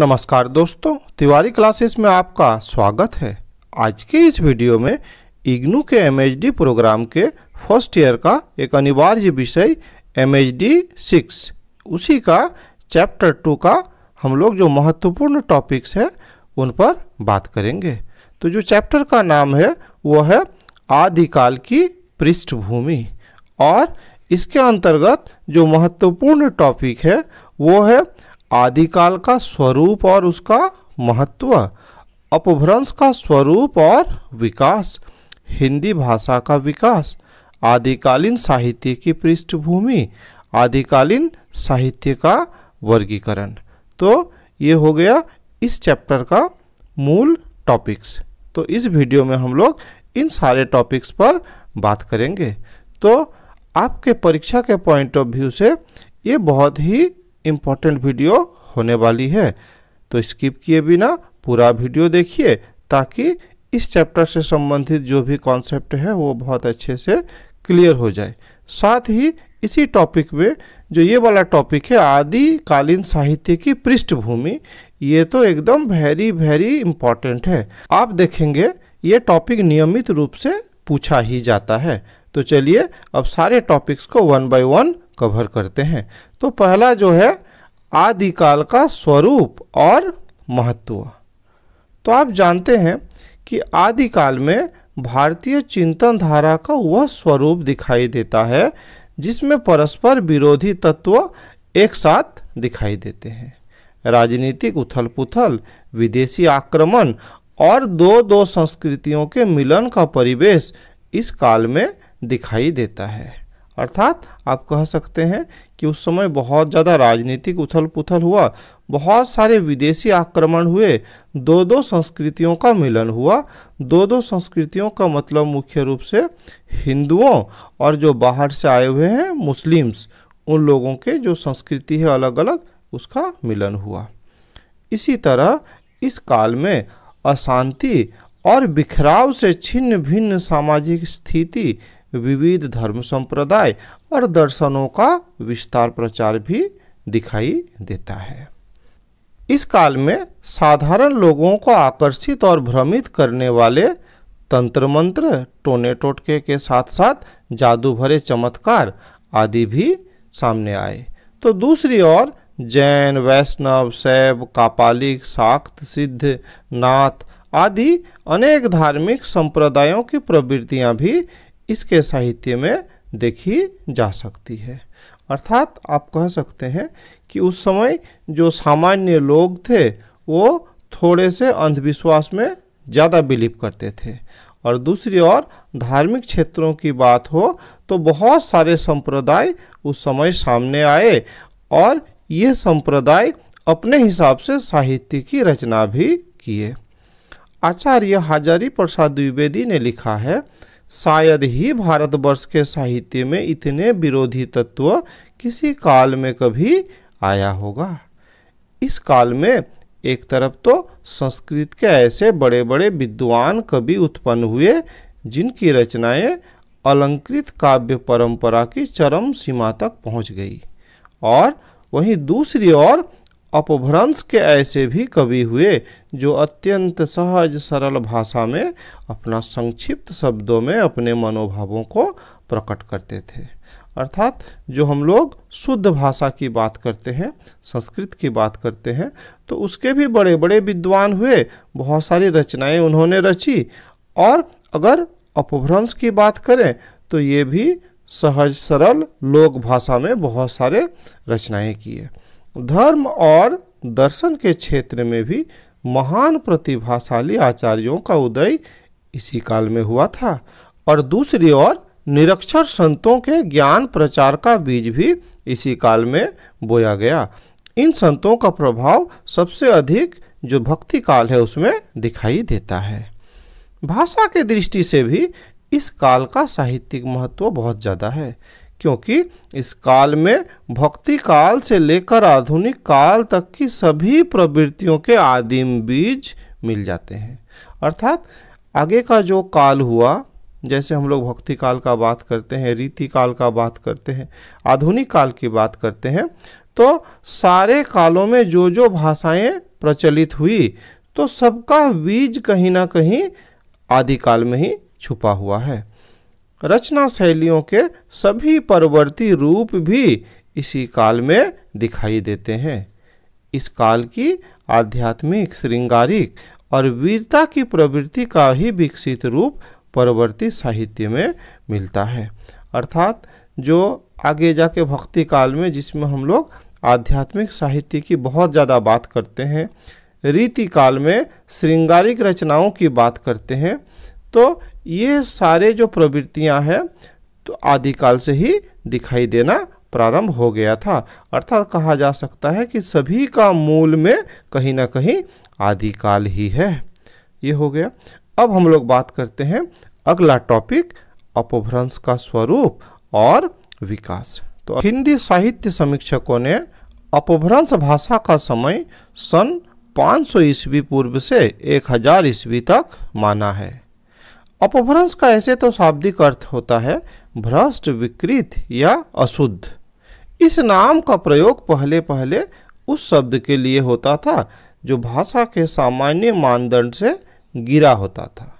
नमस्कार दोस्तों तिवारी क्लासेस में आपका स्वागत है आज के इस वीडियो में इग्नू के एमएचडी प्रोग्राम के फर्स्ट ईयर का एक अनिवार्य विषय एमएचडी सिक्स उसी का चैप्टर टू का हम लोग जो महत्वपूर्ण टॉपिक्स है उन पर बात करेंगे तो जो चैप्टर का नाम है वो है आदिकाल की पृष्ठभूमि और इसके अंतर्गत जो महत्वपूर्ण टॉपिक है वो है आदिकाल का स्वरूप और उसका महत्व अपभ्रंश का स्वरूप और विकास हिंदी भाषा का विकास आदिकालीन साहित्य की पृष्ठभूमि आदिकालीन साहित्य का वर्गीकरण तो ये हो गया इस चैप्टर का मूल टॉपिक्स तो इस वीडियो में हम लोग इन सारे टॉपिक्स पर बात करेंगे तो आपके परीक्षा के पॉइंट ऑफ व्यू से ये बहुत ही इम्पॉर्टेंट वीडियो होने वाली है तो स्किप किए बिना पूरा वीडियो देखिए ताकि इस चैप्टर से संबंधित जो भी कॉन्सेप्ट है वो बहुत अच्छे से क्लियर हो जाए साथ ही इसी टॉपिक में जो ये वाला टॉपिक है आदिकालीन साहित्य की पृष्ठभूमि ये तो एकदम वेरी वेरी इम्पॉर्टेंट है आप देखेंगे ये टॉपिक नियमित रूप से पूछा ही जाता है तो चलिए अब सारे टॉपिक्स को वन बाय वन कवर करते हैं तो पहला जो है आदिकाल का स्वरूप और महत्व तो आप जानते हैं कि आदिकाल में भारतीय चिंतन धारा का वह स्वरूप दिखाई देता है जिसमें परस्पर विरोधी तत्व एक साथ दिखाई देते हैं राजनीतिक उथल पुथल विदेशी आक्रमण और दो दो संस्कृतियों के मिलन का परिवेश इस काल में दिखाई देता है अर्थात आप कह सकते हैं कि उस समय बहुत ज़्यादा राजनीतिक उथल पुथल हुआ बहुत सारे विदेशी आक्रमण हुए दो दो संस्कृतियों का मिलन हुआ दो दो संस्कृतियों का मतलब मुख्य रूप से हिंदुओं और जो बाहर से आए हुए हैं मुस्लिम्स उन लोगों के जो संस्कृति है अलग अलग उसका मिलन हुआ इसी तरह इस काल में अशांति और बिखराव से छिन्न भिन्न सामाजिक स्थिति विविध धर्म संप्रदाय और दर्शनों का विस्तार प्रचार भी दिखाई देता है इस काल में साधारण लोगों को आकर्षित और भ्रमित करने वाले तंत्र मंत्र टोने टोटके के साथ साथ जादू भरे चमत्कार आदि भी सामने आए तो दूसरी ओर जैन वैष्णव शैव कापालिक साक्त सिद्ध नाथ आदि अनेक धार्मिक संप्रदायों की प्रवृत्तियां भी इसके साहित्य में देखी जा सकती है अर्थात आप कह सकते हैं कि उस समय जो सामान्य लोग थे वो थोड़े से अंधविश्वास में ज़्यादा बिलीव करते थे और दूसरी ओर धार्मिक क्षेत्रों की बात हो तो बहुत सारे संप्रदाय उस समय सामने आए और ये संप्रदाय अपने हिसाब से साहित्य की रचना भी किए आचार्य हाजारी प्रसाद द्विवेदी ने लिखा है शायद ही भारतवर्ष के साहित्य में इतने विरोधी तत्व किसी काल में कभी आया होगा इस काल में एक तरफ तो संस्कृत के ऐसे बड़े बड़े विद्वान कवि उत्पन्न हुए जिनकी रचनाएं अलंकृत काव्य परंपरा की चरम सीमा तक पहुंच गई और वहीं दूसरी ओर अपभ्रंश के ऐसे भी कवि हुए जो अत्यंत सहज सरल भाषा में अपना संक्षिप्त शब्दों में अपने मनोभावों को प्रकट करते थे अर्थात जो हम लोग शुद्ध भाषा की बात करते हैं संस्कृत की बात करते हैं तो उसके भी बड़े बड़े विद्वान हुए बहुत सारी रचनाएं उन्होंने रची और अगर अपभ्रंश की बात करें तो ये भी सहज सरल लोक भाषा में बहुत सारे रचनाएं किए धर्म और दर्शन के क्षेत्र में भी महान प्रतिभाशाली आचार्यों का उदय इसी काल में हुआ था और दूसरी ओर निरक्षर संतों के ज्ञान प्रचार का बीज भी इसी काल में बोया गया इन संतों का प्रभाव सबसे अधिक जो भक्ति काल है उसमें दिखाई देता है भाषा के दृष्टि से भी इस काल का साहित्यिक महत्व बहुत ज़्यादा है क्योंकि इस काल में भक्ति काल से लेकर आधुनिक काल तक की सभी प्रवृत्तियों के आदिम बीज मिल जाते हैं अर्थात आगे का जो काल हुआ जैसे हम लोग भक्ति काल का बात करते हैं रीति काल का बात करते हैं आधुनिक काल की बात करते हैं तो सारे कालों में जो जो भाषाएं प्रचलित हुई तो सबका बीज कहीं ना कहीं आदिकाल में ही छुपा हुआ है रचना शैलियों के सभी परवर्ती रूप भी इसी काल में दिखाई देते हैं इस काल की आध्यात्मिक श्रृंगारिक और वीरता की प्रवृत्ति का ही विकसित रूप परवर्ती साहित्य में मिलता है अर्थात जो आगे जाके भक्ति काल में जिसमें हम लोग आध्यात्मिक साहित्य की बहुत ज़्यादा बात करते हैं रीति काल में श्रृंगारिक रचनाओं की बात करते हैं तो ये सारे जो प्रवृत्तियां हैं तो आदिकाल से ही दिखाई देना प्रारंभ हो गया था अर्थात कहा जा सकता है कि सभी का मूल में कहीं ना कहीं आदिकाल ही है ये हो गया अब हम लोग बात करते हैं अगला टॉपिक अपभ्रंश का स्वरूप और विकास तो हिंदी साहित्य समीक्षकों ने अपभ्रंश भाषा का समय सन 500 ईस्वी पूर्व से 1000 ईस्वी तक माना है अपभ्रंश का ऐसे तो शाब्दिक अर्थ होता है भ्रष्ट विकृत या अशुद्ध इस नाम का प्रयोग पहले पहले उस शब्द के लिए होता था जो भाषा के सामान्य मानदंड से गिरा होता था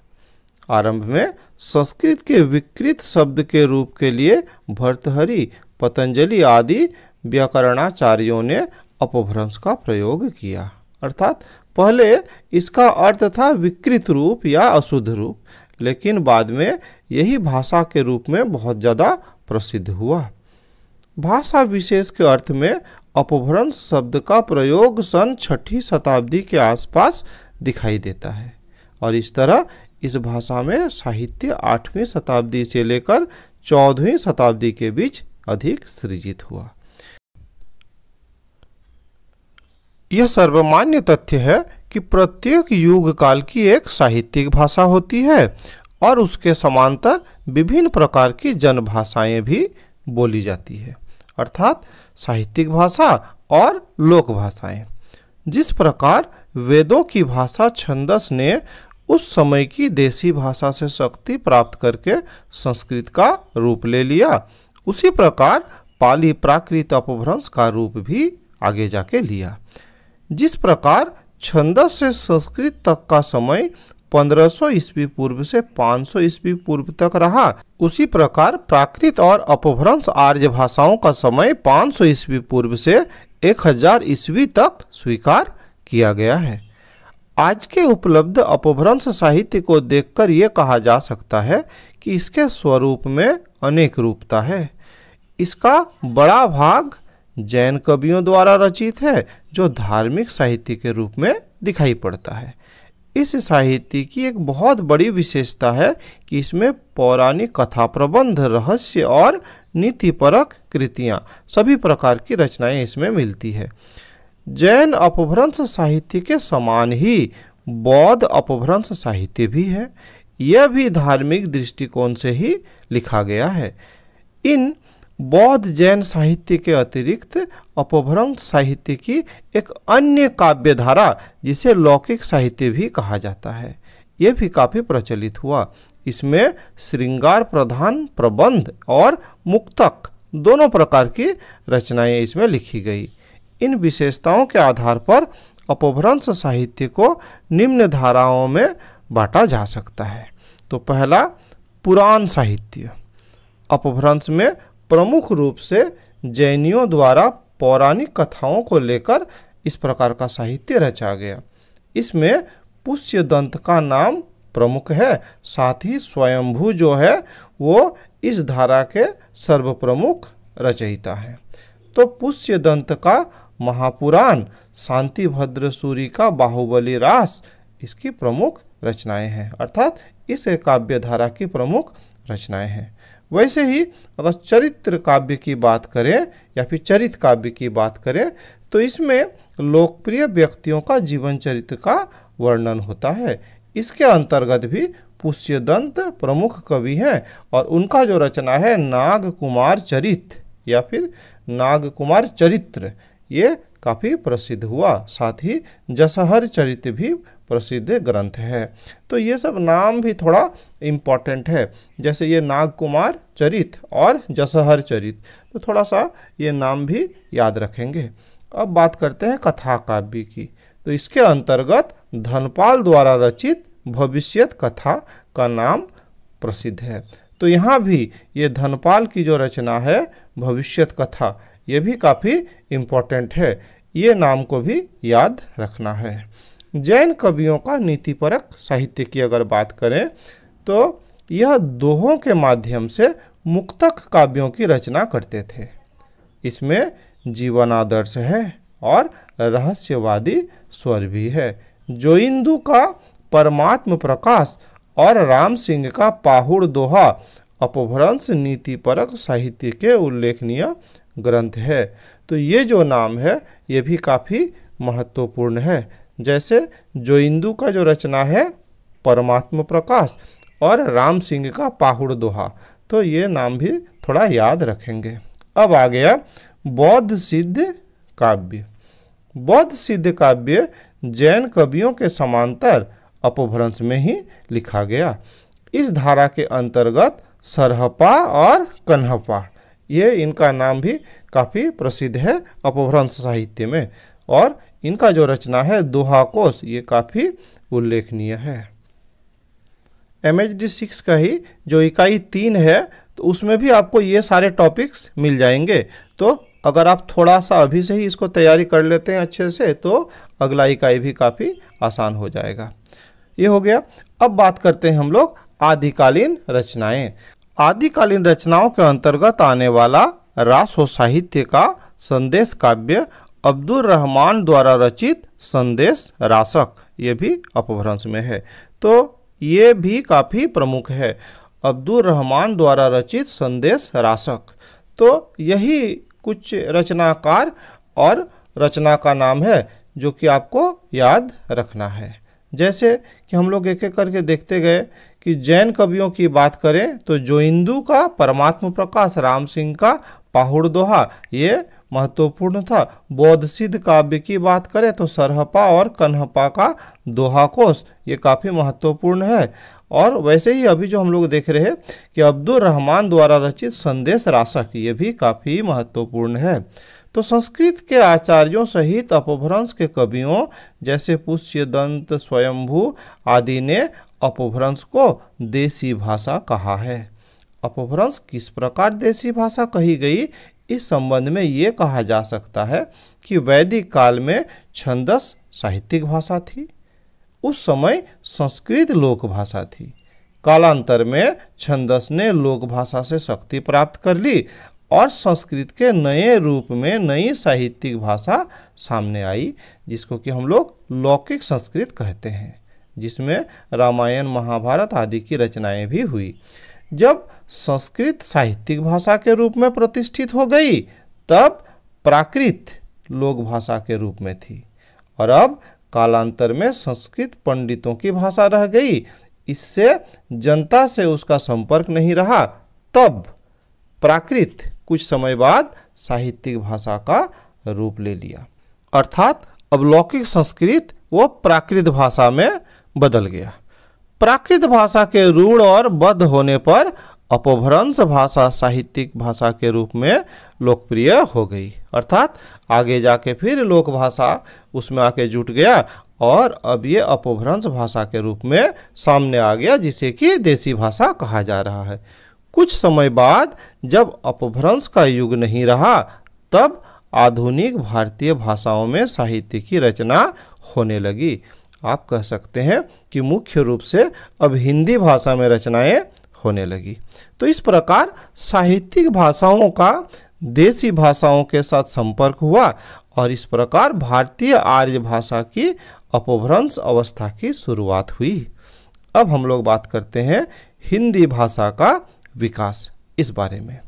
आरंभ में संस्कृत के विकृत शब्द के रूप के लिए भर्तहरि पतंजलि आदि व्याकरणाचार्यों ने अपभ्रंश का प्रयोग किया अर्थात पहले इसका अर्थ था विकृत रूप या अशुद्ध रूप लेकिन बाद में यही भाषा के रूप में बहुत ज़्यादा प्रसिद्ध हुआ भाषा विशेष के अर्थ में अपभ्रंश शब्द का प्रयोग सन छठी शताब्दी के आसपास दिखाई देता है और इस तरह इस भाषा में साहित्य आठवीं शताब्दी से लेकर चौदहवीं शताब्दी के बीच अधिक सृजित हुआ यह सर्वमान्य तथ्य है कि प्रत्येक युग काल की एक साहित्यिक भाषा होती है और उसके समांतर विभिन्न प्रकार की जनभाषाएं भी बोली जाती है अर्थात साहित्यिक भाषा और लोक भाषाएं जिस प्रकार वेदों की भाषा छंदस ने उस समय की देसी भाषा से शक्ति प्राप्त करके संस्कृत का रूप ले लिया उसी प्रकार पाली प्राकृत अपभ्रंश का रूप भी आगे जाके लिया जिस प्रकार छंद से संस्कृत तक का समय 1500 ईस्वी पूर्व से 500 ईस्वी पूर्व तक रहा उसी प्रकार प्राकृत और अपभ्रंश आर्य भाषाओं का समय 500 ईस्वी पूर्व से 1000 ईस्वी तक स्वीकार किया गया है आज के उपलब्ध अपभ्रंश साहित्य को देखकर ये कहा जा सकता है कि इसके स्वरूप में अनेक रूपता है इसका बड़ा भाग जैन कवियों द्वारा रचित है जो धार्मिक साहित्य के रूप में दिखाई पड़ता है इस साहित्य की एक बहुत बड़ी विशेषता है कि इसमें पौराणिक कथा प्रबंध रहस्य और नीतिपरक कृतियाँ सभी प्रकार की रचनाएं इसमें मिलती है जैन अपभ्रंश साहित्य के समान ही बौद्ध अपभ्रंश साहित्य भी है यह भी धार्मिक दृष्टिकोण से ही लिखा गया है इन बौद्ध जैन साहित्य के अतिरिक्त अपभ्रंश साहित्य की एक अन्य काव्यधारा जिसे लौकिक साहित्य भी कहा जाता है ये भी काफ़ी प्रचलित हुआ इसमें श्रृंगार प्रधान प्रबंध और मुक्तक दोनों प्रकार की रचनाएं इसमें लिखी गई इन विशेषताओं के आधार पर अपभ्रंश साहित्य को निम्न धाराओं में बांटा जा सकता है तो पहला पुराण साहित्य अपभ्रंश में प्रमुख रूप से जैनियों द्वारा पौराणिक कथाओं को लेकर इस प्रकार का साहित्य रचा गया इसमें पुष्य दंत का नाम प्रमुख है साथ ही स्वयंभू जो है वो इस धारा के सर्वप्रमुख रचयिता है तो पुष्य दंत का महापुराण शांति भद्र सूरी का बाहुबली रास इसकी प्रमुख रचनाएं हैं अर्थात इस काव्य धारा की प्रमुख रचनाएं हैं वैसे ही अगर चरित्र काव्य की बात करें या फिर चरित काव्य की बात करें तो इसमें लोकप्रिय व्यक्तियों का जीवन चरित्र का वर्णन होता है इसके अंतर्गत भी पुष्यदंत प्रमुख कवि हैं और उनका जो रचना है नाग कुमार चरित या फिर नाग कुमार चरित्र ये काफ़ी प्रसिद्ध हुआ साथ ही जसहर चरित्र भी प्रसिद्ध ग्रंथ है तो ये सब नाम भी थोड़ा इम्पॉर्टेंट है जैसे ये नागकुमार चरित और जसहर चरित तो थोड़ा सा ये नाम भी याद रखेंगे अब बात करते हैं कथा काव्य की तो इसके अंतर्गत धनपाल द्वारा रचित भविष्यत कथा का नाम प्रसिद्ध है तो यहाँ भी ये धनपाल की जो रचना है भविष्यत कथा ये भी काफ़ी इम्पोर्टेंट है ये नाम को भी याद रखना है जैन कवियों का नीतिपरक साहित्य की अगर बात करें तो यह दोहों के माध्यम से मुक्तक काव्यों की रचना करते थे इसमें जीवनादर्श है और रहस्यवादी स्वर भी है जोइंदू का परमात्म प्रकाश और राम सिंह का पाहुड़ दोहा अपभ्रंश नीतिपरक साहित्य के उल्लेखनीय ग्रंथ है तो ये जो नाम है ये भी काफ़ी महत्वपूर्ण है जैसे जो इंदु का जो रचना है परमात्म प्रकाश और राम सिंह का पाहुड़ दोहा तो ये नाम भी थोड़ा याद रखेंगे अब आ गया बौद्ध सिद्ध काव्य बौद्ध सिद्ध काव्य जैन कवियों के समांतर अपभ्रंश में ही लिखा गया इस धारा के अंतर्गत सरहपा और कन्हपा ये इनका नाम भी काफ़ी प्रसिद्ध है अपभ्रंश साहित्य में और इनका जो रचना है दोहाकोश ये काफ़ी उल्लेखनीय है एम एच डी सिक्स का ही जो इकाई तीन है तो उसमें भी आपको ये सारे टॉपिक्स मिल जाएंगे तो अगर आप थोड़ा सा अभी से ही इसको तैयारी कर लेते हैं अच्छे से तो अगला इकाई भी काफ़ी आसान हो जाएगा ये हो गया अब बात करते हैं हम लोग आदिकालीन रचनाएं आदिकालीन रचनाओं के अंतर्गत आने वाला रास हो साहित्य का संदेश काव्य अब्दुल रहमान द्वारा रचित संदेश रासक ये भी अपभ्रंश में है तो ये भी काफ़ी प्रमुख है अब्दुल रहमान द्वारा रचित संदेश रासक तो यही कुछ रचनाकार और रचना का नाम है जो कि आपको याद रखना है जैसे कि हम लोग एक एक करके देखते गए कि जैन कवियों की बात करें तो जो इंदू का परमात्म प्रकाश राम सिंह का पाहुड़ दोहा ये महत्वपूर्ण था बौद्ध सिद्ध काव्य की बात करें तो सरहपा और कन्हपा का दोहा कोश ये काफ़ी महत्वपूर्ण है और वैसे ही अभी जो हम लोग देख रहे हैं कि अब्दुल रहमान द्वारा रचित संदेश राशक ये भी काफ़ी महत्वपूर्ण है तो संस्कृत के आचार्यों सहित अपभ्रंश के कवियों जैसे पुष्य दंत स्वयंभू आदि ने अपभ्रंश को देसी भाषा कहा है अपभ्रंश किस प्रकार देसी भाषा कही गई इस संबंध में ये कहा जा सकता है कि वैदिक काल में छंदस साहित्यिक भाषा थी उस समय संस्कृत लोक भाषा थी कालांतर में छंदस ने लोक भाषा से शक्ति प्राप्त कर ली और संस्कृत के नए रूप में नई साहित्यिक भाषा सामने आई जिसको कि हम लोग लौकिक संस्कृत कहते हैं जिसमें रामायण महाभारत आदि की रचनाएं भी हुई जब संस्कृत साहित्यिक भाषा के रूप में प्रतिष्ठित हो गई तब प्राकृत लोक भाषा के रूप में थी और अब कालांतर में संस्कृत पंडितों की भाषा रह गई इससे जनता से उसका संपर्क नहीं रहा तब प्राकृत कुछ समय बाद साहित्यिक भाषा का रूप ले लिया अर्थात अब लौकिक संस्कृत वो प्राकृत भाषा में बदल गया प्राकृत भाषा के रूढ़ और बद्ध होने पर अपभ्रंश भाषा साहित्यिक भाषा के रूप में लोकप्रिय हो गई अर्थात आगे जाके फिर लोक भाषा उसमें आके जुट गया और अब ये अपभ्रंश भाषा के रूप में सामने आ गया जिसे कि देसी भाषा कहा जा रहा है कुछ समय बाद जब अपभ्रंश का युग नहीं रहा तब आधुनिक भारतीय भाषाओं में साहित्य की रचना होने लगी आप कह सकते हैं कि मुख्य रूप से अब हिंदी भाषा में रचनाएं होने लगी तो इस प्रकार साहित्यिक भाषाओं का देसी भाषाओं के साथ संपर्क हुआ और इस प्रकार भारतीय आर्य भाषा की अपभ्रंश अवस्था की शुरुआत हुई अब हम लोग बात करते हैं हिंदी भाषा का विकास इस बारे में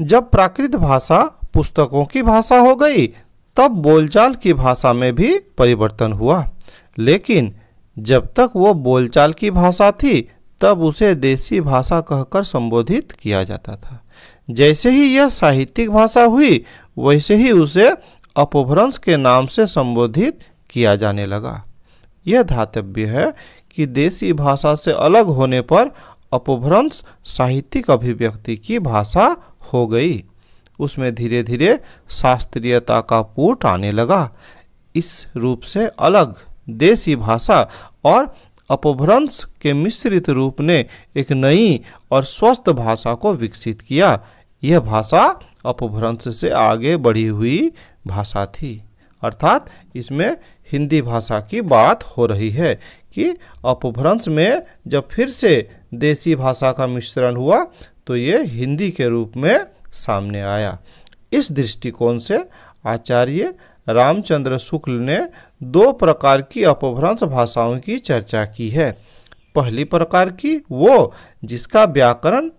जब प्राकृत भाषा पुस्तकों की भाषा हो गई तब बोलचाल की भाषा में भी परिवर्तन हुआ लेकिन जब तक वो बोलचाल की भाषा थी तब उसे देसी भाषा कहकर संबोधित किया जाता था जैसे ही यह साहित्यिक भाषा हुई वैसे ही उसे अपभ्रंश के नाम से संबोधित किया जाने लगा यह धातव्य है कि देसी भाषा से अलग होने पर अपभ्रंश साहित्यिक अभिव्यक्ति की भाषा हो गई उसमें धीरे धीरे शास्त्रीयता का पूट आने लगा इस रूप से अलग देसी भाषा और अपभ्रंश के मिश्रित रूप ने एक नई और स्वस्थ भाषा को विकसित किया यह भाषा अपभ्रंश से आगे बढ़ी हुई भाषा थी अर्थात इसमें हिंदी भाषा की बात हो रही है कि अपभ्रंश में जब फिर से देसी भाषा का मिश्रण हुआ तो ये हिंदी के रूप में सामने आया इस दृष्टिकोण से आचार्य रामचंद्र शुक्ल ने दो प्रकार की अपभ्रंश भाषाओं की चर्चा की है पहली प्रकार की वो जिसका व्याकरण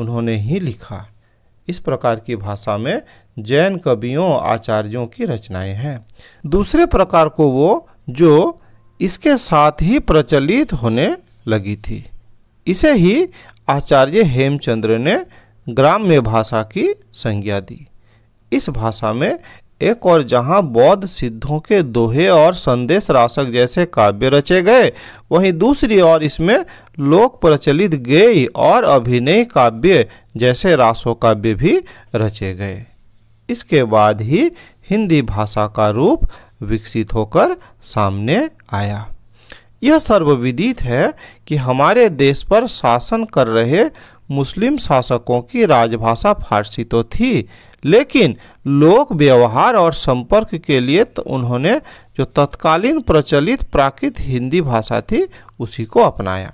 उन्होंने ही लिखा इस प्रकार की भाषा में जैन कवियों आचार्यों की रचनाएं हैं दूसरे प्रकार को वो जो इसके साथ ही प्रचलित होने लगी थी इसे ही आचार्य हेमचंद्र ने ग्राम्य भाषा की संज्ञा दी इस भाषा में एक और जहां बौद्ध सिद्धों के दोहे और संदेश राशक जैसे काव्य रचे गए वहीं दूसरी ओर इसमें लोक प्रचलित गई और अभिनय काव्य जैसे रासो काव्य भी रचे गए इसके बाद ही हिंदी भाषा का रूप विकसित होकर सामने आया यह सर्वविदित है कि हमारे देश पर शासन कर रहे मुस्लिम शासकों की राजभाषा फारसी तो थी लेकिन लोक व्यवहार और संपर्क के लिए तो उन्होंने जो तत्कालीन प्रचलित प्राकृत हिंदी भाषा थी उसी को अपनाया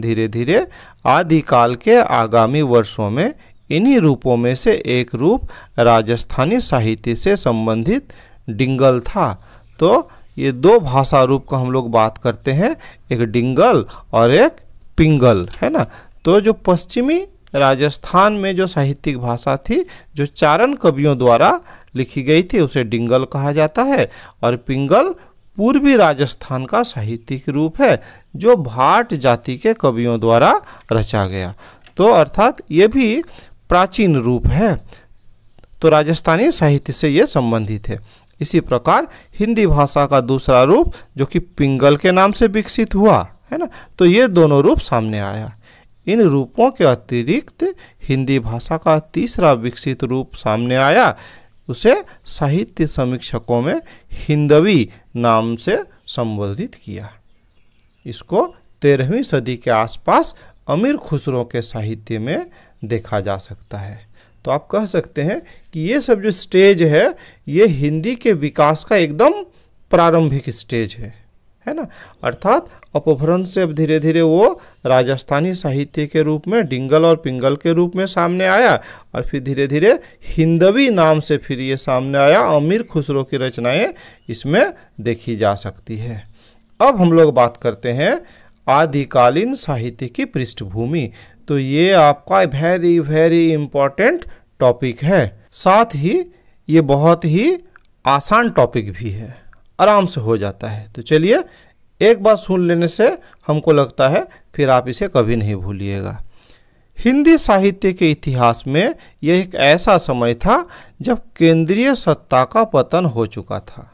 धीरे धीरे आदिकाल के आगामी वर्षों में इन्हीं रूपों में से एक रूप राजस्थानी साहित्य से संबंधित डिंगल था तो ये दो भाषा रूप का हम लोग बात करते हैं एक डिंगल और एक पिंगल है ना तो जो पश्चिमी राजस्थान में जो साहित्यिक भाषा थी जो चारण कवियों द्वारा लिखी गई थी उसे डिंगल कहा जाता है और पिंगल पूर्वी राजस्थान का साहित्यिक रूप है जो भाट जाति के कवियों द्वारा रचा गया तो अर्थात ये भी प्राचीन रूप है तो राजस्थानी साहित्य से ये संबंधित है इसी प्रकार हिंदी भाषा का दूसरा रूप जो कि पिंगल के नाम से विकसित हुआ है ना तो ये दोनों रूप सामने आया इन रूपों के अतिरिक्त हिंदी भाषा का तीसरा विकसित रूप सामने आया उसे साहित्य समीक्षकों में हिंदवी नाम से संबोधित किया इसको तेरहवीं सदी के आसपास अमीर खुसरो के साहित्य में देखा जा सकता है तो आप कह सकते हैं कि ये सब जो स्टेज है ये हिंदी के विकास का एकदम प्रारंभिक स्टेज है है ना अर्थात अपभ्रंश से अब धीरे धीरे वो राजस्थानी साहित्य के रूप में डिंगल और पिंगल के रूप में सामने आया और फिर धीरे धीरे हिंदवी नाम से फिर ये सामने आया अमीर खुसरो की रचनाएं इसमें देखी जा सकती है अब हम लोग बात करते हैं आदिकालीन साहित्य की पृष्ठभूमि तो ये आपका वेरी वेरी इम्पॉर्टेंट टॉपिक है साथ ही ये बहुत ही आसान टॉपिक भी है आराम से हो जाता है तो चलिए एक बार सुन लेने से हमको लगता है फिर आप इसे कभी नहीं भूलिएगा हिंदी साहित्य के इतिहास में यह एक ऐसा समय था जब केंद्रीय सत्ता का पतन हो चुका था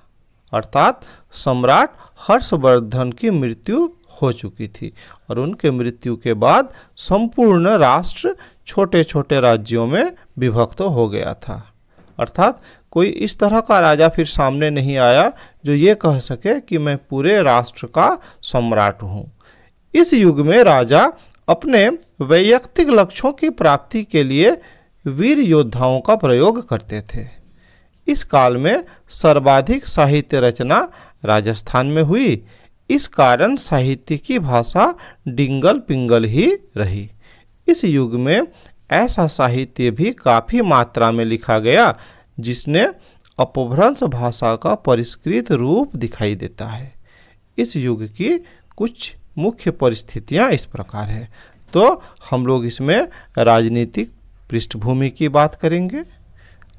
अर्थात सम्राट हर्षवर्धन की मृत्यु हो चुकी थी और उनके मृत्यु के बाद संपूर्ण राष्ट्र छोटे छोटे राज्यों में विभक्त हो गया था अर्थात कोई इस तरह का राजा फिर सामने नहीं आया जो ये कह सके कि मैं पूरे राष्ट्र का सम्राट हूँ इस युग में राजा अपने वैयक्तिक लक्ष्यों की प्राप्ति के लिए वीर योद्धाओं का प्रयोग करते थे इस काल में सर्वाधिक साहित्य रचना राजस्थान में हुई इस कारण साहित्य की भाषा डिंगल पिंगल ही रही इस युग में ऐसा साहित्य भी काफ़ी मात्रा में लिखा गया जिसने अपभ्रंश भाषा का परिष्कृत रूप दिखाई देता है इस युग की कुछ मुख्य परिस्थितियां इस प्रकार है तो हम लोग इसमें राजनीतिक पृष्ठभूमि की बात करेंगे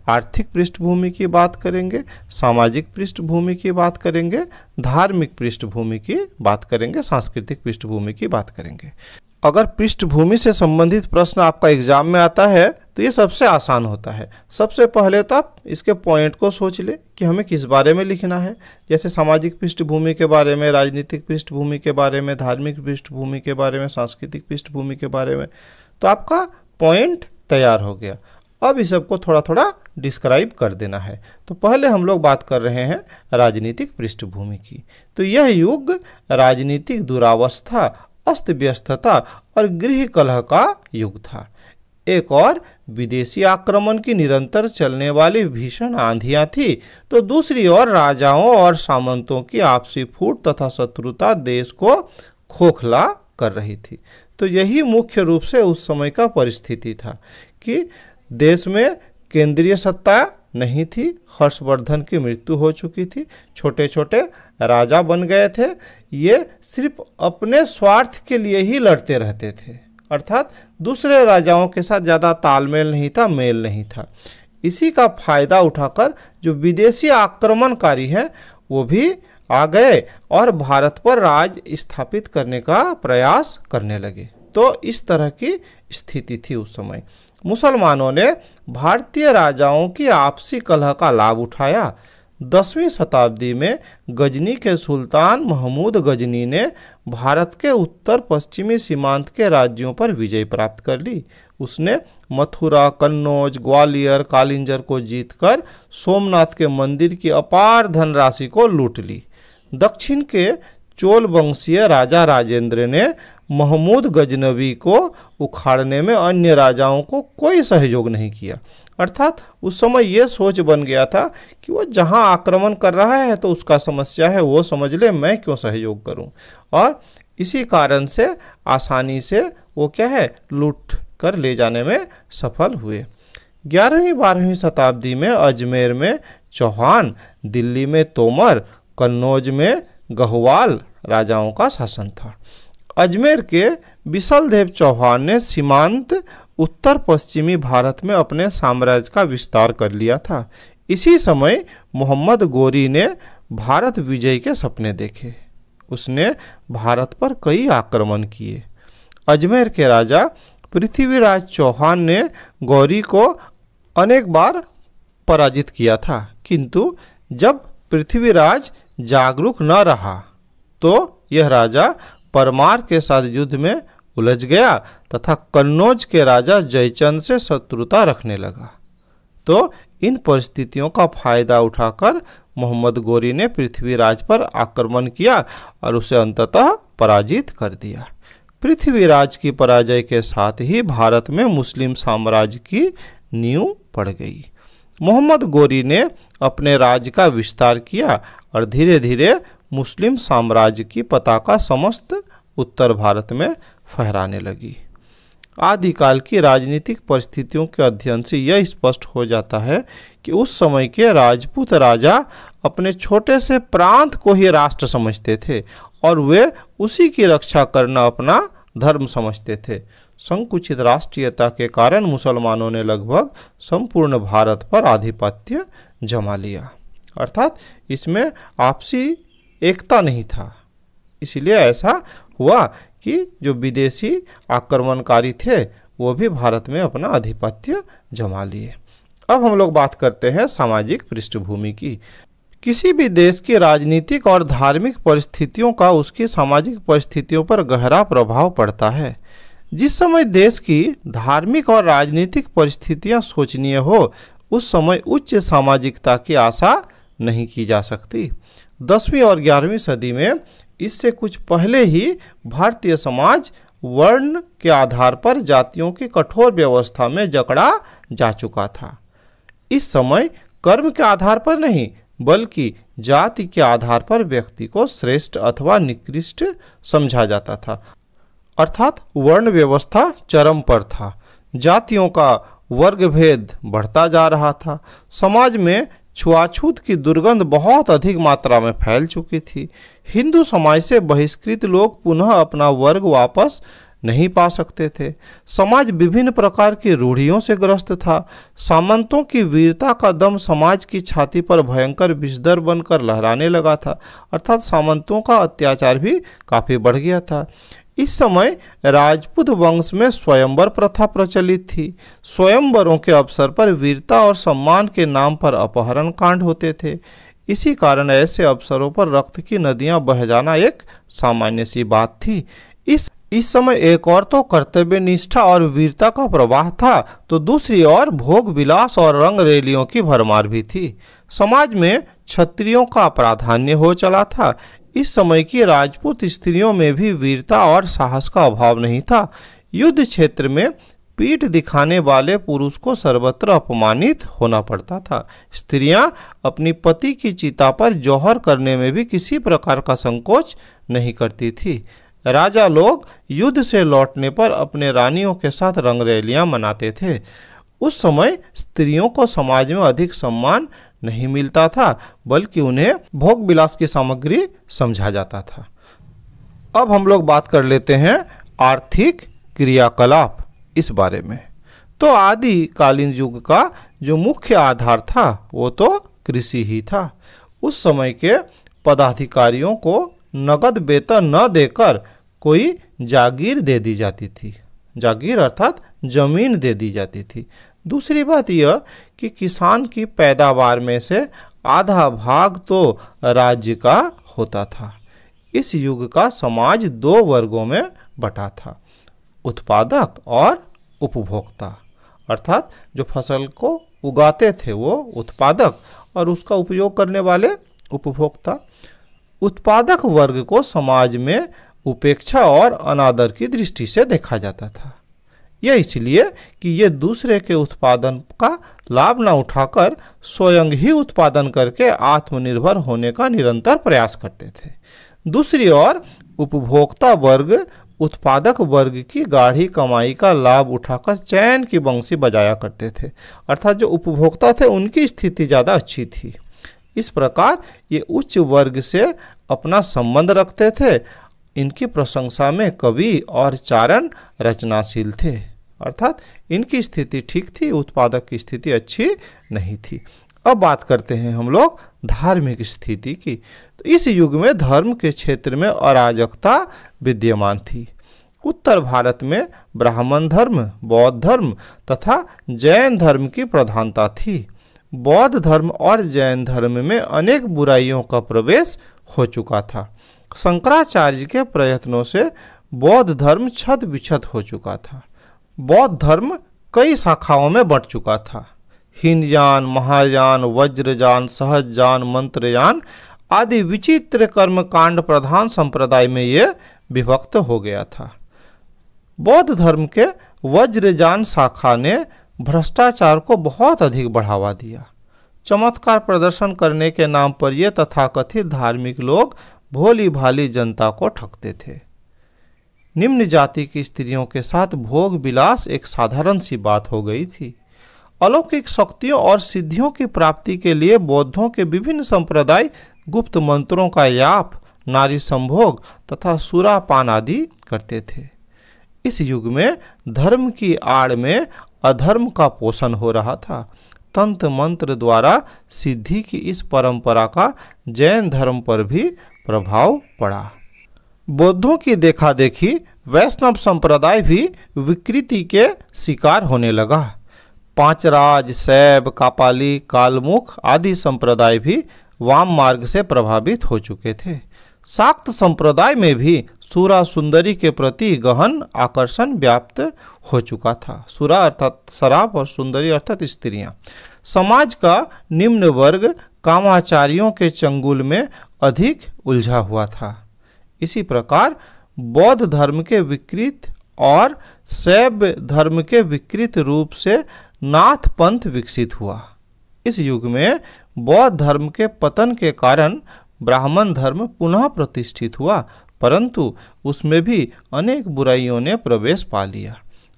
आर्थिक पृष्ठभूमि की बात करेंगे सामाजिक पृष्ठभूमि की बात करेंगे धार्मिक पृष्ठभूमि की बात करेंगे सांस्कृतिक पृष्ठभूमि की बात करेंगे अगर पृष्ठभूमि से संबंधित प्रश्न आपका एग्जाम में आता है तो ये सबसे आसान होता है सबसे पहले तो आप इसके पॉइंट को सोच ले कि हमें किस बारे में लिखना है जैसे सामाजिक पृष्ठभूमि के बारे में राजनीतिक पृष्ठभूमि के बारे में धार्मिक पृष्ठभूमि के बारे में सांस्कृतिक पृष्ठभूमि के बारे में तो आपका पॉइंट तैयार हो गया अब इस सबको थोड़ा थोड़ा डिस्क्राइब कर देना है तो पहले हम लोग बात कर रहे हैं राजनीतिक पृष्ठभूमि की तो यह युग राजनीतिक दुरावस्था अस्त व्यस्तता और गृह कलह का युग था एक और विदेशी आक्रमण की निरंतर चलने वाली भीषण आंधियां थी तो दूसरी ओर राजाओं और सामंतों की आपसी फूट तथा शत्रुता देश को खोखला कर रही थी तो यही मुख्य रूप से उस समय का परिस्थिति था कि देश में केंद्रीय सत्ता नहीं थी हर्षवर्धन की मृत्यु हो चुकी थी छोटे छोटे राजा बन गए थे ये सिर्फ अपने स्वार्थ के लिए ही लड़ते रहते थे अर्थात दूसरे राजाओं के साथ ज़्यादा तालमेल नहीं था मेल नहीं था इसी का फायदा उठाकर जो विदेशी आक्रमणकारी हैं वो भी आ गए और भारत पर राज स्थापित करने का प्रयास करने लगे तो इस तरह की स्थिति थी उस समय मुसलमानों ने भारतीय राजाओं की आपसी कलह का लाभ उठाया दसवीं शताब्दी में गजनी के सुल्तान महमूद गजनी ने भारत के उत्तर पश्चिमी सीमांत के राज्यों पर विजय प्राप्त कर ली उसने मथुरा कन्नौज ग्वालियर कालिंजर को जीतकर सोमनाथ के मंदिर की अपार धनराशि को लूट ली दक्षिण के चोल वंशीय राजा राजेंद्र ने महमूद गजनबी को उखाड़ने में अन्य राजाओं को कोई सहयोग नहीं किया अर्थात उस समय यह सोच बन गया था कि वो जहाँ आक्रमण कर रहा है तो उसका समस्या है वो समझ ले मैं क्यों सहयोग करूँ और इसी कारण से आसानी से वो क्या है लूट कर ले जाने में सफल हुए ग्यारहवीं बारहवीं शताब्दी में अजमेर में चौहान दिल्ली में तोमर कन्नौज में गहवाल राजाओं का शासन था अजमेर के विशल देव चौहान ने सीमांत उत्तर पश्चिमी भारत में अपने साम्राज्य का विस्तार कर लिया था इसी समय मोहम्मद गोरी ने भारत विजय के सपने देखे उसने भारत पर कई आक्रमण किए अजमेर के राजा पृथ्वीराज चौहान ने गौरी को अनेक बार पराजित किया था किंतु जब पृथ्वीराज जागरूक न रहा तो यह राजा परमार के साथ युद्ध में उलझ गया तथा कन्नौज के राजा जयचंद से शत्रुता रखने लगा तो इन परिस्थितियों का फायदा उठाकर मोहम्मद गोरी ने पृथ्वीराज पर आक्रमण किया और उसे अंततः पराजित कर दिया पृथ्वीराज की पराजय के साथ ही भारत में मुस्लिम साम्राज्य की नींव पड़ गई मोहम्मद गोरी ने अपने राज्य का विस्तार किया और धीरे धीरे मुस्लिम साम्राज्य की पताका समस्त उत्तर भारत में फहराने लगी आदिकाल की राजनीतिक परिस्थितियों के अध्ययन से यह स्पष्ट हो जाता है कि उस समय के राजपूत राजा अपने छोटे से प्रांत को ही राष्ट्र समझते थे और वे उसी की रक्षा करना अपना धर्म समझते थे संकुचित राष्ट्रीयता के कारण मुसलमानों ने लगभग संपूर्ण भारत पर आधिपत्य जमा लिया अर्थात इसमें आपसी एकता नहीं था इसलिए ऐसा हुआ कि जो विदेशी आक्रमणकारी थे वो भी भारत में अपना आधिपत्य जमा लिए अब हम लोग बात करते हैं सामाजिक पृष्ठभूमि की किसी भी देश की राजनीतिक और धार्मिक परिस्थितियों का उसकी सामाजिक परिस्थितियों पर गहरा प्रभाव पड़ता है जिस समय देश की धार्मिक और राजनीतिक परिस्थितियां शोचनीय हो उस समय उच्च सामाजिकता की आशा नहीं की जा सकती दसवीं और ग्यारहवीं सदी में इससे कुछ पहले ही भारतीय समाज वर्ण के आधार पर जातियों की कठोर व्यवस्था में जकड़ा जा चुका था इस समय कर्म के आधार पर नहीं बल्कि जाति के आधार पर व्यक्ति को श्रेष्ठ अथवा निकृष्ट समझा जाता था अर्थात वर्ण व्यवस्था चरम पर था जातियों का वर्ग भेद बढ़ता जा रहा था समाज में छुआछूत की दुर्गंध बहुत अधिक मात्रा में फैल चुकी थी हिंदू समाज से बहिष्कृत लोग पुनः अपना वर्ग वापस नहीं पा सकते थे समाज विभिन्न प्रकार की रूढ़ियों से ग्रस्त था सामंतों की वीरता का दम समाज की छाती पर भयंकर विषदर बनकर लहराने लगा था अर्थात सामंतों का अत्याचार भी काफ़ी बढ़ गया था इस समय राजपूत वंश में स्वयंवर प्रथा प्रचलित थी स्वयंवरों के अवसर पर वीरता और सम्मान के नाम पर अपहरण कांड होते थे इसी कारण ऐसे अवसरों पर रक्त की नदियां बह जाना एक सामान्य सी बात थी इस इस समय एक और तो कर्तव्य निष्ठा और वीरता का प्रवाह था तो दूसरी ओर भोग विलास और रंग रैलियों की भरमार भी थी समाज में क्षत्रियों का प्राधान्य हो चला था इस समय की राजपूत स्त्रियों में भी वीरता और साहस का अभाव नहीं था युद्ध क्षेत्र में पीठ दिखाने वाले पुरुष को सर्वत्र अपमानित होना पड़ता था स्त्रियां अपनी पति की चिता पर जौहर करने में भी किसी प्रकार का संकोच नहीं करती थी राजा लोग युद्ध से लौटने पर अपने रानियों के साथ रंगरेलियां मनाते थे उस समय स्त्रियों को समाज में अधिक सम्मान नहीं मिलता था बल्कि उन्हें भोग विलास की सामग्री समझा जाता था अब हम लोग बात कर लेते हैं आर्थिक क्रियाकलाप इस बारे में तो आदिकालीन युग का जो मुख्य आधार था वो तो कृषि ही था उस समय के पदाधिकारियों को नगद वेतन न देकर कोई जागीर दे दी जाती थी जागीर अर्थात जमीन दे दी जाती थी दूसरी बात यह कि किसान की पैदावार में से आधा भाग तो राज्य का होता था इस युग का समाज दो वर्गों में बटा था उत्पादक और उपभोक्ता अर्थात जो फसल को उगाते थे वो उत्पादक और उसका उपयोग करने वाले उपभोक्ता उत्पादक वर्ग को समाज में उपेक्षा और अनादर की दृष्टि से देखा जाता था यह इसलिए कि ये दूसरे के उत्पादन का लाभ न उठाकर स्वयं ही उत्पादन करके आत्मनिर्भर होने का निरंतर प्रयास करते थे दूसरी ओर उपभोक्ता वर्ग उत्पादक वर्ग की गाढ़ी कमाई का लाभ उठाकर चैन की बंसी बजाया करते थे अर्थात जो उपभोक्ता थे उनकी स्थिति ज़्यादा अच्छी थी इस प्रकार ये उच्च वर्ग से अपना संबंध रखते थे इनकी प्रशंसा में कवि और चारण रचनाशील थे अर्थात इनकी स्थिति ठीक थी उत्पादक की स्थिति अच्छी नहीं थी अब बात करते हैं हम लोग धार्मिक स्थिति की तो इस युग में धर्म के क्षेत्र में अराजकता विद्यमान थी उत्तर भारत में ब्राह्मण धर्म बौद्ध धर्म तथा जैन धर्म की प्रधानता थी बौद्ध धर्म और जैन धर्म में अनेक बुराइयों का प्रवेश हो चुका था शंकराचार्य के प्रयत्नों से बौद्ध धर्म छत बिछत हो चुका था बौद्ध धर्म कई शाखाओं में बट चुका था हिंदयान महायान वज्रजान सहजयान मंत्रयान आदि विचित्र कर्म कांड प्रधान संप्रदाय में ये विभक्त हो गया था बौद्ध धर्म के वज्रजान शाखा ने भ्रष्टाचार को बहुत अधिक बढ़ावा दिया चमत्कार प्रदर्शन करने के नाम पर ये तथाकथित धार्मिक लोग भोली भाली जनता को ठगते थे निम्न जाति की स्त्रियों के साथ भोग विलास एक साधारण सी बात हो गई थी अलौकिक शक्तियों और सिद्धियों की प्राप्ति के लिए बौद्धों के विभिन्न संप्रदाय गुप्त मंत्रों का याप नारी संभोग तथा सुरापान आदि करते थे इस युग में धर्म की आड़ में अधर्म का पोषण हो रहा था तंत्र मंत्र द्वारा सिद्धि की इस परंपरा का जैन धर्म पर भी प्रभाव पड़ा बौद्धों की देखा देखी वैष्णव संप्रदाय भी विकृति के शिकार होने लगा राज सैब कापाली कालमुख आदि संप्रदाय भी वाम मार्ग से प्रभावित हो चुके थे शाक्त संप्रदाय में भी सूरा सुंदरी के प्रति गहन आकर्षण व्याप्त हो चुका था सूरा अर्थात शराब और सुंदरी अर्थात स्त्रियां समाज का निम्न वर्ग कामाचार्यों के चंगुल में अधिक उलझा हुआ था इसी प्रकार बौद्ध धर्म के विकृत और शैव धर्म के विकृत रूप से नाथ पंथ विकसित हुआ इस युग में बौद्ध धर्म के पतन के कारण ब्राह्मण धर्म पुनः प्रतिष्ठित हुआ परंतु उसमें भी अनेक बुराइयों ने प्रवेश पा लिया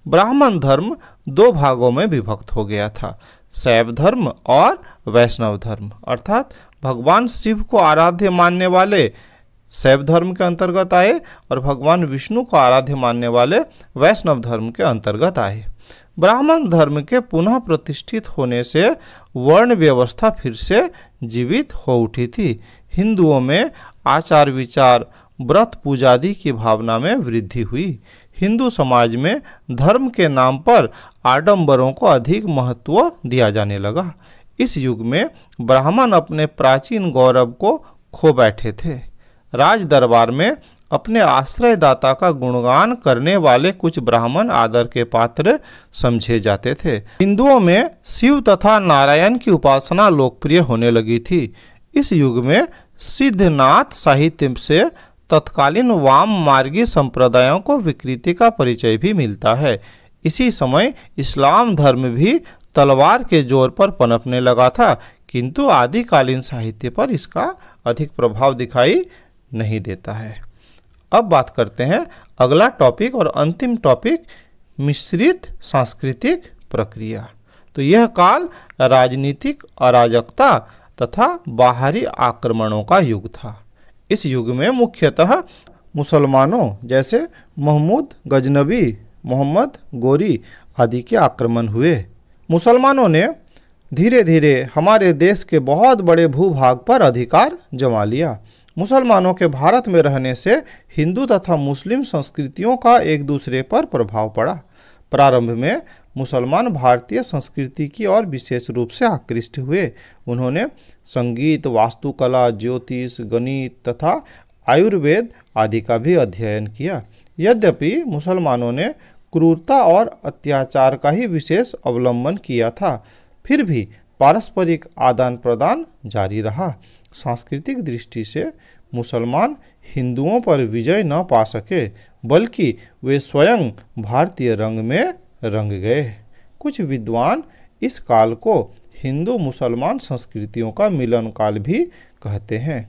ब्राह्मण धर्म दो भागों में विभक्त हो गया था शैव धर्म और वैष्णव धर्म अर्थात भगवान शिव को आराध्य मानने वाले शैव धर्म के अंतर्गत आए और भगवान विष्णु को आराध्य मानने वाले वैष्णव धर्म के अंतर्गत आए ब्राह्मण धर्म के पुनः प्रतिष्ठित होने से वर्ण व्यवस्था फिर से जीवित हो उठी थी हिंदुओं में आचार विचार व्रत पूजादि की भावना में वृद्धि हुई हिंदू समाज में धर्म के नाम पर आडंबरों को अधिक महत्व दिया जाने लगा इस युग में ब्राह्मण अपने प्राचीन गौरव को खो बैठे थे राज दरबार में अपने आश्रयदाता का गुणगान करने वाले कुछ ब्राह्मण आदर के पात्र समझे जाते थे हिंदुओं में शिव तथा नारायण की उपासना लोकप्रिय होने लगी थी इस युग में सिद्धनाथ साहित्य से तत्कालीन वाम मार्गी संप्रदायों को विकृति का परिचय भी मिलता है इसी समय इस्लाम धर्म भी तलवार के जोर पर पनपने लगा था किंतु आदिकालीन साहित्य पर इसका अधिक प्रभाव दिखाई नहीं देता है अब बात करते हैं अगला टॉपिक और अंतिम टॉपिक मिश्रित सांस्कृतिक प्रक्रिया तो यह काल राजनीतिक अराजकता तथा बाहरी आक्रमणों का युग था इस युग में मुख्यतः मुसलमानों जैसे महमूद गजनबी मोहम्मद गोरी आदि के आक्रमण हुए मुसलमानों ने धीरे धीरे हमारे देश के बहुत बड़े भूभाग पर अधिकार जमा लिया मुसलमानों के भारत में रहने से हिंदू तथा मुस्लिम संस्कृतियों का एक दूसरे पर प्रभाव पड़ा प्रारंभ में मुसलमान भारतीय संस्कृति की ओर विशेष रूप से आकृष्ट हुए उन्होंने संगीत वास्तुकला ज्योतिष गणित तथा आयुर्वेद आदि का भी अध्ययन किया यद्यपि मुसलमानों ने क्रूरता और अत्याचार का ही विशेष अवलंबन किया था फिर भी पारस्परिक आदान प्रदान जारी रहा सांस्कृतिक दृष्टि से मुसलमान हिंदुओं पर विजय न पा सके बल्कि वे स्वयं भारतीय रंग में रंग गए कुछ विद्वान इस काल को हिंदू मुसलमान संस्कृतियों का मिलन काल भी कहते हैं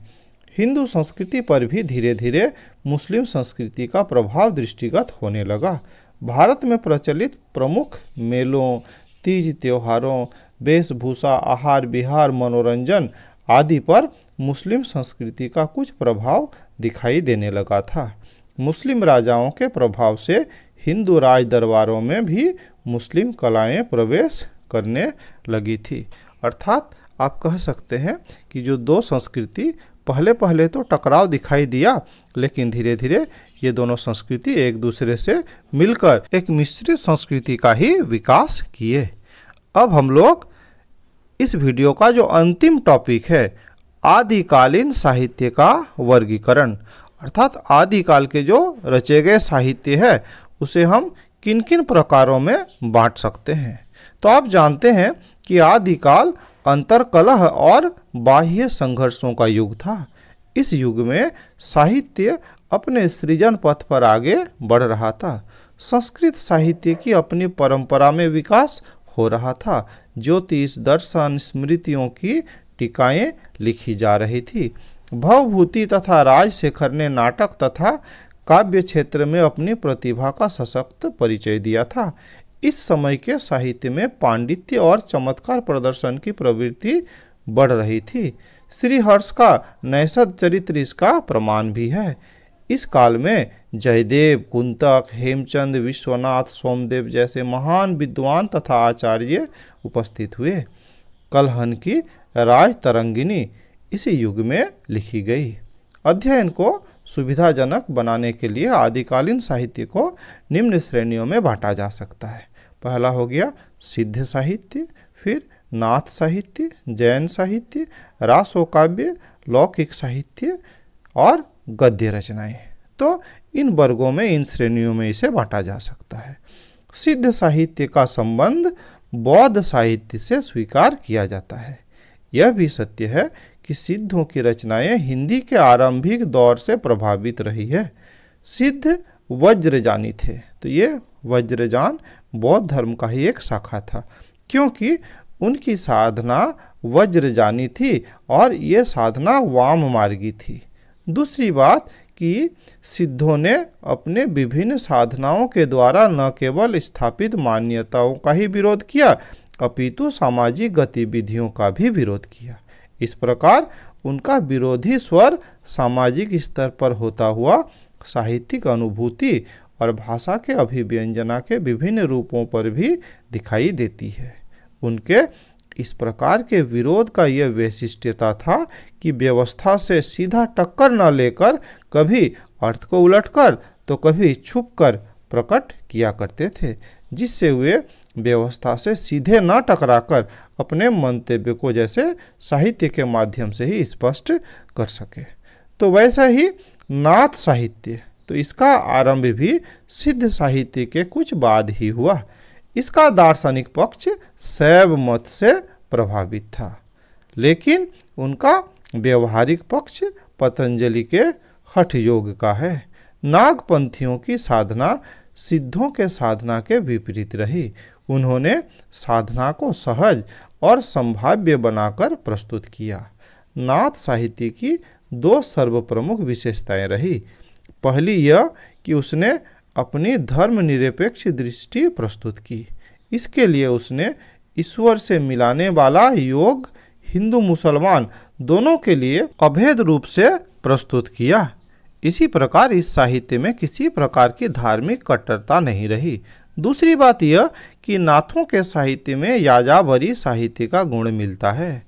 हिंदू संस्कृति पर भी धीरे धीरे मुस्लिम संस्कृति का प्रभाव दृष्टिगत होने लगा भारत में प्रचलित प्रमुख मेलों तीज त्योहारों वेशभूषा आहार विहार मनोरंजन आदि पर मुस्लिम संस्कृति का कुछ प्रभाव दिखाई देने लगा था मुस्लिम राजाओं के प्रभाव से हिंदू राज दरबारों में भी मुस्लिम कलाएं प्रवेश करने लगी थी अर्थात आप कह सकते हैं कि जो दो संस्कृति पहले पहले तो टकराव दिखाई दिया लेकिन धीरे धीरे ये दोनों संस्कृति एक दूसरे से मिलकर एक मिश्रित संस्कृति का ही विकास किए अब हम लोग इस वीडियो का जो अंतिम टॉपिक है आदिकालीन साहित्य का वर्गीकरण अर्थात आदिकाल के जो रचे गए साहित्य है उसे हम किन किन प्रकारों में बांट सकते हैं तो आप जानते हैं कि आदिकाल अंतरकलह और बाह्य संघर्षों का युग था इस युग में साहित्य अपने सृजन पथ पर आगे बढ़ रहा था संस्कृत साहित्य की अपनी परंपरा में विकास हो रहा था ज्योतिष दर्शन स्मृतियों की टीकाएँ लिखी जा रही थी भवभूति तथा राजशेखर ने नाटक तथा काव्य क्षेत्र में अपनी प्रतिभा का सशक्त परिचय दिया था इस समय के साहित्य में पांडित्य और चमत्कार प्रदर्शन की प्रवृत्ति बढ़ रही थी श्रीहर्ष का नैसद चरित्र इसका प्रमाण भी है इस काल में जयदेव कुंतक हेमचंद विश्वनाथ सोमदेव जैसे महान विद्वान तथा आचार्य उपस्थित हुए कलहन की राज तरंगिनी इसी युग में लिखी गई अध्ययन को सुविधाजनक बनाने के लिए आदिकालीन साहित्य को निम्न श्रेणियों में बांटा जा सकता है पहला हो गया सिद्ध साहित्य फिर नाथ साहित्य जैन साहित्य रासोकाव्य लौकिक साहित्य और गद्य रचनाएं तो इन वर्गों में इन श्रेणियों में इसे बांटा जा सकता है सिद्ध साहित्य का संबंध बौद्ध साहित्य से स्वीकार किया जाता है यह भी सत्य है कि सिद्धों की रचनाएं हिंदी के आरंभिक दौर से प्रभावित रही है सिद्ध वज्रजानी थे तो ये वज्रजान बौद्ध धर्म का ही एक शाखा था क्योंकि उनकी साधना वज्र जानी थी और ये साधना वाम मार्गी थी दूसरी बात कि सिद्धों ने अपने विभिन्न साधनाओं के द्वारा न केवल स्थापित मान्यताओं का ही विरोध किया अपितु सामाजिक गतिविधियों का भी विरोध किया इस प्रकार उनका विरोधी स्वर सामाजिक स्तर पर होता हुआ साहित्यिक अनुभूति और भाषा के अभिव्यंजना के विभिन्न रूपों पर भी दिखाई देती है उनके इस प्रकार के विरोध का यह वैशिष्ट्यता था कि व्यवस्था से सीधा टक्कर न लेकर कभी अर्थ को उलटकर तो कभी छुपकर प्रकट किया करते थे जिससे वे व्यवस्था से सीधे न टकराकर अपने मंतव्य को जैसे साहित्य के माध्यम से ही स्पष्ट कर सके तो वैसा ही नाथ साहित्य तो इसका आरंभ भी सिद्ध साहित्य के कुछ बाद ही हुआ इसका दार्शनिक पक्ष शैव मत से प्रभावित था लेकिन उनका व्यवहारिक पक्ष पतंजलि के हठ योग का है नागपंथियों की साधना सिद्धों के साधना के विपरीत रही उन्होंने साधना को सहज और संभाव्य बनाकर प्रस्तुत किया नाथ साहित्य की दो सर्वप्रमुख विशेषताएं रही पहली यह कि उसने अपनी धर्मनिरपेक्ष दृष्टि प्रस्तुत की इसके लिए उसने ईश्वर से मिलाने वाला योग हिंदू मुसलमान दोनों के लिए अभेद रूप से प्रस्तुत किया इसी प्रकार इस साहित्य में किसी प्रकार की धार्मिक कट्टरता नहीं रही दूसरी बात यह कि नाथों के साहित्य में याजावरी साहित्य का गुण मिलता है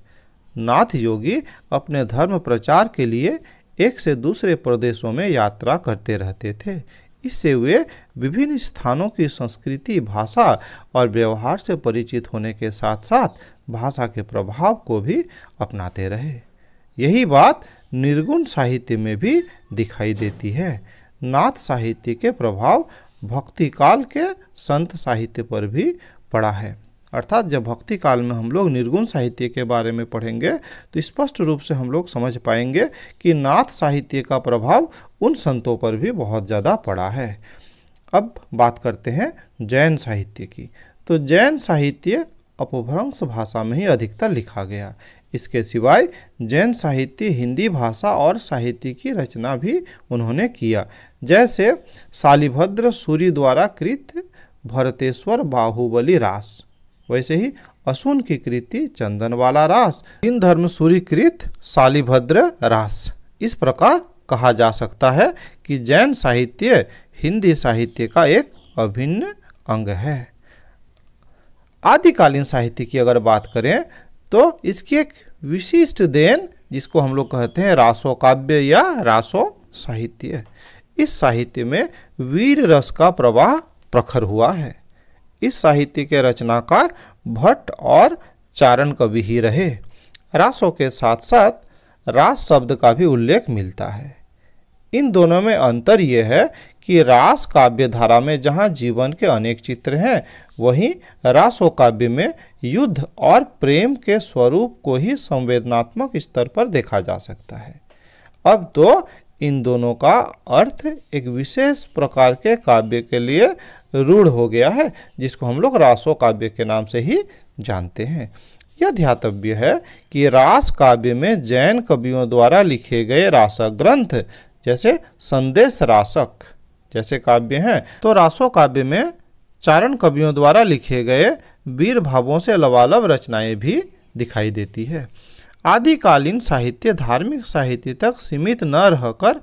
नाथ योगी अपने धर्म प्रचार के लिए एक से दूसरे प्रदेशों में यात्रा करते रहते थे इससे वे विभिन्न स्थानों की संस्कृति भाषा और व्यवहार से परिचित होने के साथ साथ भाषा के प्रभाव को भी अपनाते रहे यही बात निर्गुण साहित्य में भी दिखाई देती है नाथ साहित्य के प्रभाव भक्ति काल के संत साहित्य पर भी पड़ा है अर्थात जब भक्ति काल में हम लोग निर्गुण साहित्य के बारे में पढ़ेंगे तो स्पष्ट रूप से हम लोग समझ पाएंगे कि नाथ साहित्य का प्रभाव उन संतों पर भी बहुत ज़्यादा पड़ा है अब बात करते हैं जैन साहित्य की तो जैन साहित्य अपभ्रंश भाषा में ही अधिकतर लिखा गया इसके सिवाय जैन साहित्य हिंदी भाषा और साहित्य की रचना भी उन्होंने किया जैसे शालीभद्र सूरी द्वारा कृत भरतेश्वर बाहुबली रास वैसे ही असुन की कृति चंदन वाला रास इन धर्म सूर्य कृत शालीभद्र रास इस प्रकार कहा जा सकता है कि जैन साहित्य हिंदी साहित्य का एक अभिन्न अंग है आदिकालीन साहित्य की अगर बात करें तो इसकी एक विशिष्ट देन जिसको हम लोग कहते हैं रासो काव्य या रासो साहित्य इस साहित्य में वीर रस का प्रवाह प्रखर हुआ है इस साहित्य के रचनाकार भट्ट और चारण कवि ही रहे रासों के साथ साथ रास शब्द का भी उल्लेख मिलता है इन दोनों में अंतर यह है कि रास काव्य धारा में जहाँ जीवन के अनेक चित्र हैं वहीं रासो काव्य में युद्ध और प्रेम के स्वरूप को ही संवेदनात्मक स्तर पर देखा जा सकता है अब तो इन दोनों का अर्थ एक विशेष प्रकार के काव्य के लिए रूढ़ हो गया है जिसको हम लोग रासो काव्य के नाम से ही जानते हैं यह ध्यातव्य है कि रास काव्य में जैन कवियों द्वारा लिखे गए रासक ग्रंथ जैसे संदेश रासक जैसे काव्य हैं तो रासो काव्य में चारण कवियों द्वारा लिखे गए वीर भावों से लवालब रचनाएं भी दिखाई देती है आदिकालीन साहित्य धार्मिक साहित्य तक सीमित न रहकर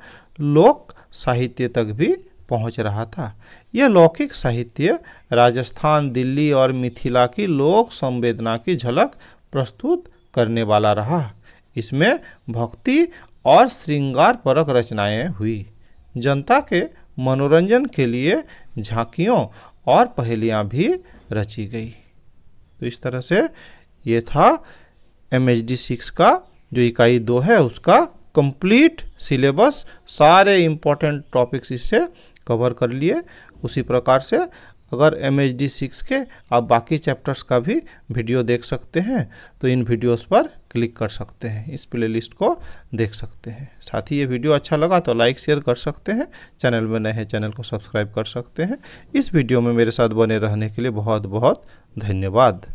लोक साहित्य तक भी पहुंच रहा था यह लौकिक साहित्य राजस्थान दिल्ली और मिथिला की लोक संवेदना की झलक प्रस्तुत करने वाला रहा इसमें भक्ति और श्रृंगार परक रचनाएं हुई जनता के मनोरंजन के लिए झांकियों और पहेलियाँ भी रची गई तो इस तरह से ये था एम एच डी सिक्स का जो इकाई दो है उसका कंप्लीट सिलेबस सारे इम्पोर्टेंट टॉपिक्स इससे कवर कर लिए उसी प्रकार से अगर एम एच डी सिक्स के आप बाकी चैप्टर्स का भी वीडियो देख सकते हैं तो इन वीडियोस पर क्लिक कर सकते हैं इस प्लेलिस्ट को देख सकते हैं साथ ही ये वीडियो अच्छा लगा तो लाइक शेयर कर सकते हैं चैनल में नए हैं चैनल को सब्सक्राइब कर सकते हैं इस वीडियो में मेरे साथ बने रहने के लिए बहुत बहुत धन्यवाद